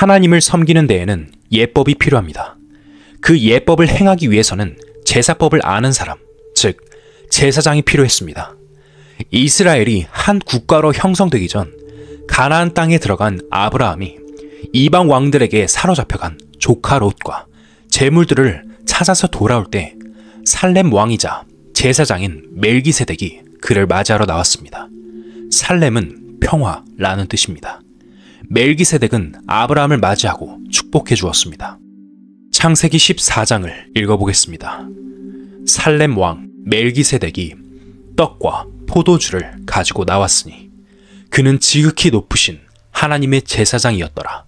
하나님을 섬기는 데에는 예법이 필요합니다. 그 예법을 행하기 위해서는 제사법을 아는 사람, 즉 제사장이 필요했습니다. 이스라엘이 한 국가로 형성되기 전 가나안 땅에 들어간 아브라함이 이방 왕들에게 사로잡혀간 조카 롯과 재물들을 찾아서 돌아올 때 살렘 왕이자 제사장인 멜기세덱이 그를 맞이하러 나왔습니다. 살렘은 평화라는 뜻입니다. 멜기세덱은 아브라함을 맞이하고 축복해 주었습니다. 창세기 14장을 읽어보겠습니다. 살렘 왕 멜기세덱이 떡과 포도주를 가지고 나왔으니 그는 지극히 높으신 하나님의 제사장이었더라.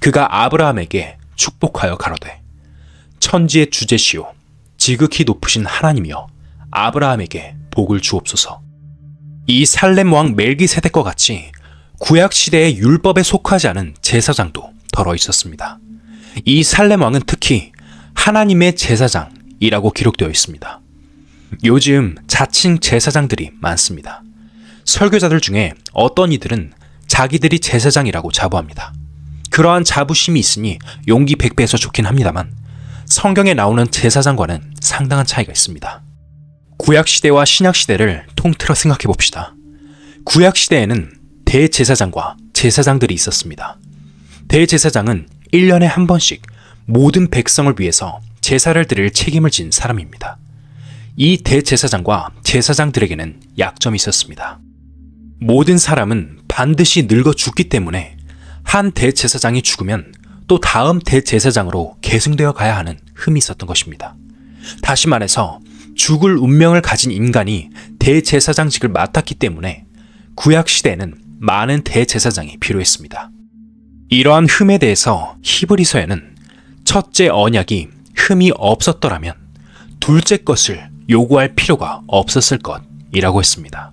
그가 아브라함에게 축복하여 가로되 천지의 주제시오 지극히 높으신 하나님이여 아브라함에게 복을 주옵소서. 이 살렘 왕 멜기세덱과 같이 구약시대의 율법에 속하지 않은 제사장도 덜어 있었습니다. 이 살렘왕은 특히 하나님의 제사장이라고 기록되어 있습니다. 요즘 자칭 제사장들이 많습니다. 설교자들 중에 어떤 이들은 자기들이 제사장이라고 자부합니다. 그러한 자부심이 있으니 용기 100배에서 좋긴 합니다만 성경에 나오는 제사장과는 상당한 차이가 있습니다. 구약시대와 신약시대를 통틀어 생각해 봅시다. 구약시대에는 대제사장과 제사장들이 있었습니다. 대제사장은 1년에 한 번씩 모든 백성을 위해서 제사를 드릴 책임을 진 사람입니다. 이 대제사장과 제사장들에게는 약점이 있었습니다. 모든 사람은 반드시 늙어 죽기 때문에 한 대제사장이 죽으면 또 다음 대제사장으로 계승되어 가야 하는 흠이 있었던 것입니다. 다시 말해서 죽을 운명을 가진 인간이 대제사장직을 맡았기 때문에 구약 시대에는 많은 대제사장이 필요했습니다. 이러한 흠에 대해서 히브리서에는 첫째 언약이 흠이 없었더라면 둘째 것을 요구할 필요가 없었을 것이라고 했습니다.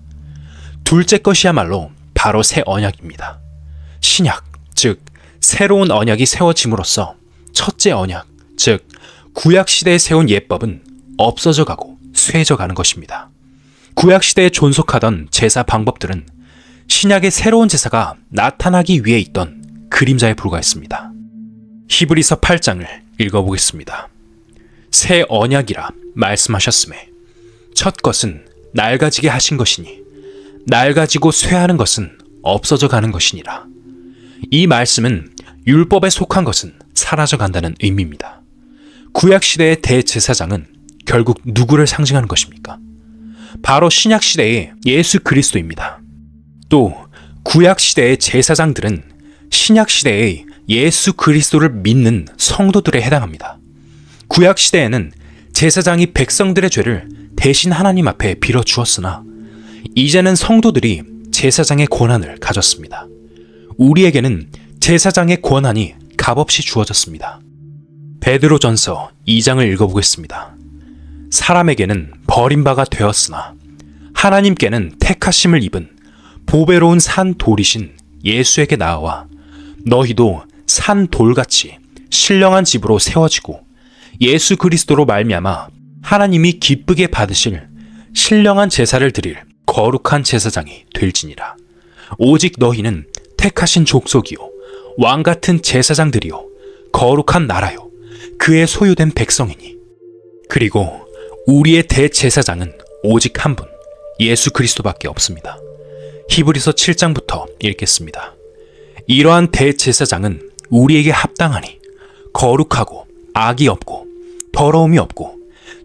둘째 것이야말로 바로 새 언약입니다. 신약, 즉 새로운 언약이 세워짐으로써 첫째 언약, 즉 구약 시대에 세운 예법은 없어져 가고 쇠져 가는 것입니다. 구약 시대에 존속하던 제사 방법들은 신약의 새로운 제사가 나타나기 위해 있던 그림자에 불과했습니다. 히브리서 8장을 읽어보겠습니다. 새 언약이라 말씀하셨음에 첫 것은 낡아지게 하신 것이니 낡아지고 쇠하는 것은 없어져 가는 것이니라. 이 말씀은 율법에 속한 것은 사라져 간다는 의미입니다. 구약 시대의 대제사장은 결국 누구를 상징하는 것입니까? 바로 신약 시대의 예수 그리스도입니다. 또 구약 시대의 제사장들은 신약 시대의 예수 그리스도를 믿는 성도들에 해당합니다. 구약 시대에는 제사장이 백성들의 죄를 대신 하나님 앞에 빌어 주었으나 이제는 성도들이 제사장의 권한을 가졌습니다. 우리에게는 제사장의 권한이 값없이 주어졌습니다. 베드로전서 2장을 읽어보겠습니다. 사람에게는 버림바가 되었으나 하나님께는 택하심을 입은 보배로운 산 돌이신 예수에게 나와 아 너희도 산 돌같이 신령한 집으로 세워지고 예수 그리스도로 말미암아 하나님이 기쁘게 받으실 신령한 제사를 드릴 거룩한 제사장이 될지니라. 오직 너희는 택하신 족속이요 왕 같은 제사장들이요 거룩한 나라요 그의 소유된 백성이니 그리고 우리의 대제사장은 오직 한 분 예수 그리스도밖에 없습니다. 히브리서 7장부터 읽겠습니다. 이러한 대제사장은 우리에게 합당하니 거룩하고 악이 없고 더러움이 없고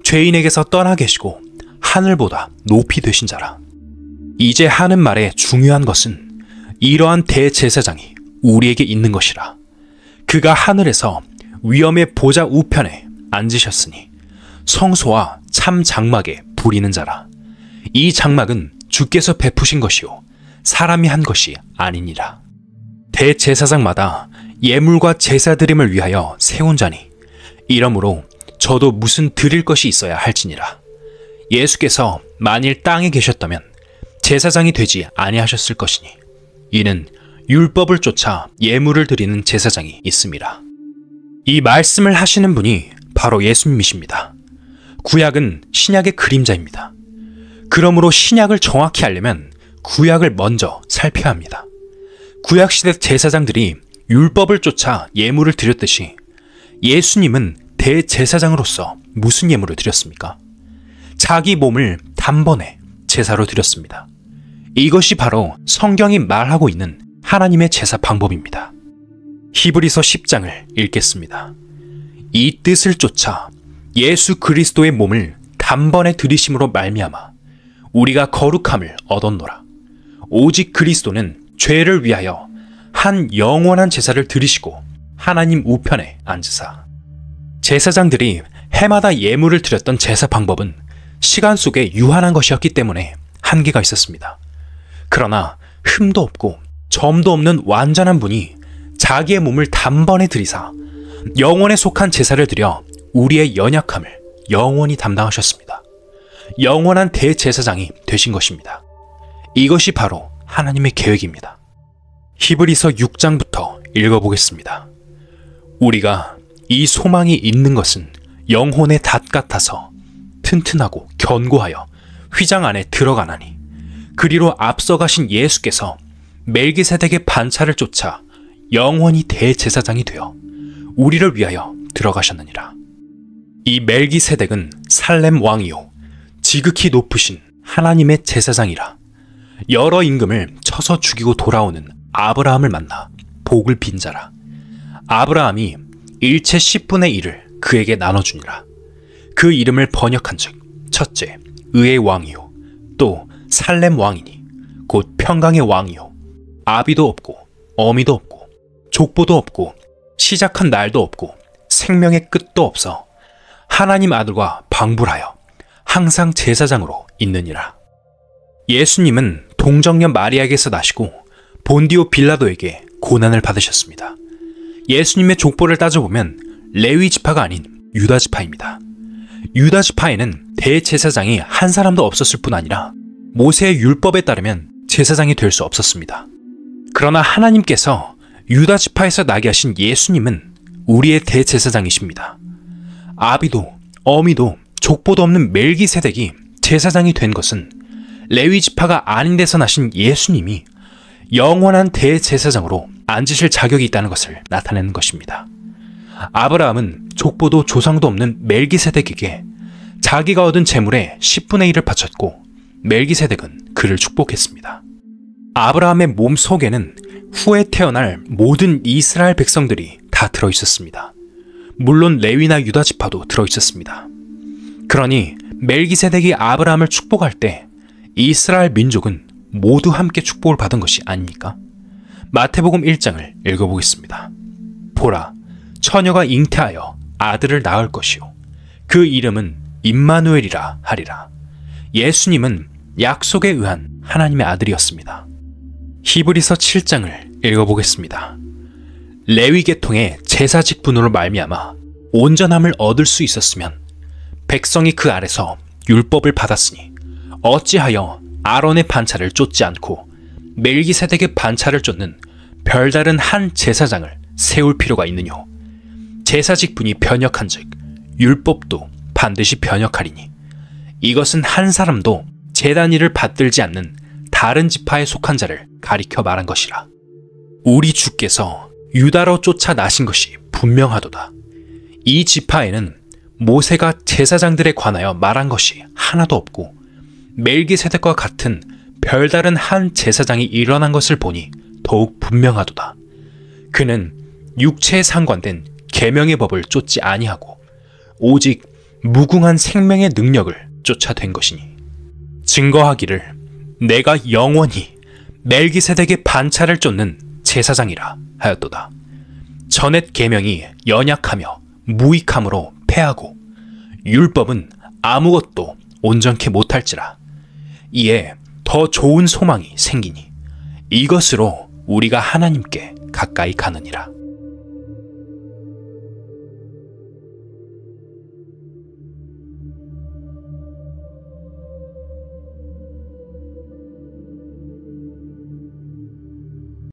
죄인에게서 떠나 계시고 하늘보다 높이 되신 자라. 이제 하는 말의 중요한 것은 이러한 대제사장이 우리에게 있는 것이라. 그가 하늘에서 위엄의 보좌 우편에 앉으셨으니 성소와 참 장막에 부리는 자라. 이 장막은 주께서 베푸신 것이요 사람이 한 것이 아니니라. 대제사장마다 예물과 제사 드림을 위하여 세운 자니 이러므로 저도 무슨 드릴 것이 있어야 할지니라. 예수께서 만일 땅에 계셨다면 제사장이 되지 아니하셨을 것이니 이는 율법을 쫓아 예물을 드리는 제사장이 있습니다. 이 말씀을 하시는 분이 바로 예수님이십니다. 구약은 신약의 그림자입니다. 그러므로 신약을 정확히 알려면 구약을 먼저 살펴야 합니다. 구약시대 제사장들이 율법을 쫓아 예물을 드렸듯이 예수님은 대제사장으로서 무슨 예물을 드렸습니까? 자기 몸을 단번에 제사로 드렸습니다. 이것이 바로 성경이 말하고 있는 하나님의 제사 방법입니다. 히브리서 10장을 읽겠습니다. 이 뜻을 쫓아 예수 그리스도의 몸을 단번에 들이심으로 말미암아 우리가 거룩함을 얻었노라. 오직 그리스도는 죄를 위하여 한 영원한 제사를 드리시고 하나님 우편에 앉으사. 제사장들이 해마다 예물을 드렸던 제사 방법은 시간 속에 유한한 것이었기 때문에 한계가 있었습니다. 그러나 흠도 없고 점도 없는 완전한 분이 자기의 몸을 단번에 들이사 영원에 속한 제사를 드려 우리의 연약함을 영원히 담당하셨습니다. 영원한 대제사장이 되신 것입니다. 이것이 바로 하나님의 계획입니다. 히브리서 6장부터 읽어보겠습니다. 우리가 이 소망이 있는 것은 영혼의 닷 같아서 튼튼하고 견고하여 휘장 안에 들어가나니 그리로 앞서가신 예수께서 멜기세덱의 반차를 쫓아 영원히 대제사장이 되어 우리를 위하여 들어가셨느니라. 이 멜기세덱은 살렘 왕이요 지극히 높으신 하나님의 제사장이라 여러 임금을 쳐서 죽이고 돌아오는 아브라함을 만나 복을 빈 자라 아브라함이 일체 10분의 1을 그에게 나눠주니라 그 이름을 번역한즉 첫째 의의 왕이요 또 살렘 왕이니 곧 평강의 왕이요 아비도 없고 어미도 없고 족보도 없고 시작한 날도 없고 생명의 끝도 없어 하나님 아들과 방불하여 항상 제사장으로 있느니라. 예수님은 동정녀 마리아에게서 나시고 본디오 빌라도에게 고난을 받으셨습니다. 예수님의 족보를 따져보면 레위 지파가 아닌 유다 지파입니다. 유다 지파에는 대제사장이 한 사람도 없었을 뿐 아니라 모세의 율법에 따르면 제사장이 될 수 없었습니다. 그러나 하나님께서 유다 지파에서 나게 하신 예수님은 우리의 대제사장이십니다. 아비도 어미도 족보도 없는 멜기세덱이 제사장이 된 것은 레위 지파가 아닌 데서 나신 예수님이 영원한 대제사장으로 앉으실 자격이 있다는 것을 나타내는 것입니다. 아브라함은 족보도 조상도 없는 멜기세덱에게 자기가 얻은 재물의 10분의 1을 바쳤고 멜기세덱은 그를 축복했습니다. 아브라함의 몸 속에는 후에 태어날 모든 이스라엘 백성들이 다 들어있었습니다. 물론 레위나 유다 지파도 들어있었습니다. 그러니 멜기세덱이 아브라함을 축복할 때 이스라엘 민족은 모두 함께 축복을 받은 것이 아닙니까? 마태복음 1장을 읽어보겠습니다. 보라, 처녀가 잉태하여 아들을 낳을 것이요. 그 이름은 임마누엘이라 하리라. 예수님은 약속에 의한 하나님의 아들이었습니다. 히브리서 7장을 읽어보겠습니다. 레위 계통의 제사 직분으로 말미암아 온전함을 얻을 수 있었으면 백성이 그 아래서 율법을 받았으니 어찌하여 아론의 반차를 쫓지 않고 멜기세덱의 반차를 쫓는 별다른 한 제사장을 세울 필요가 있느냐 제사 직분이 변혁한즉 율법도 반드시 변혁하리니 이것은 한 사람도 재단 일을 받들지 않는 다른 지파에 속한 자를 가리켜 말한 것이라 우리 주께서 유다로 쫓아 나신 것이 분명하도다 이 지파에는 모세가 제사장들에 관하여 말한 것이 하나도 없고 멜기세덱과 같은 별다른 한 제사장이 일어난 것을 보니 더욱 분명하도다. 그는 육체에 상관된 계명의 법을 쫓지 아니하고 오직 무궁한 생명의 능력을 쫓아된 것이니 증거하기를 내가 영원히 멜기세덱의 반차를 쫓는 제사장이라 하였도다. 전의 계명이 연약하며 무익함으로 패하고 율법은 아무것도 온전케 못할지라 이에 더 좋은 소망이 생기니 이것으로 우리가 하나님께 가까이 가느니라.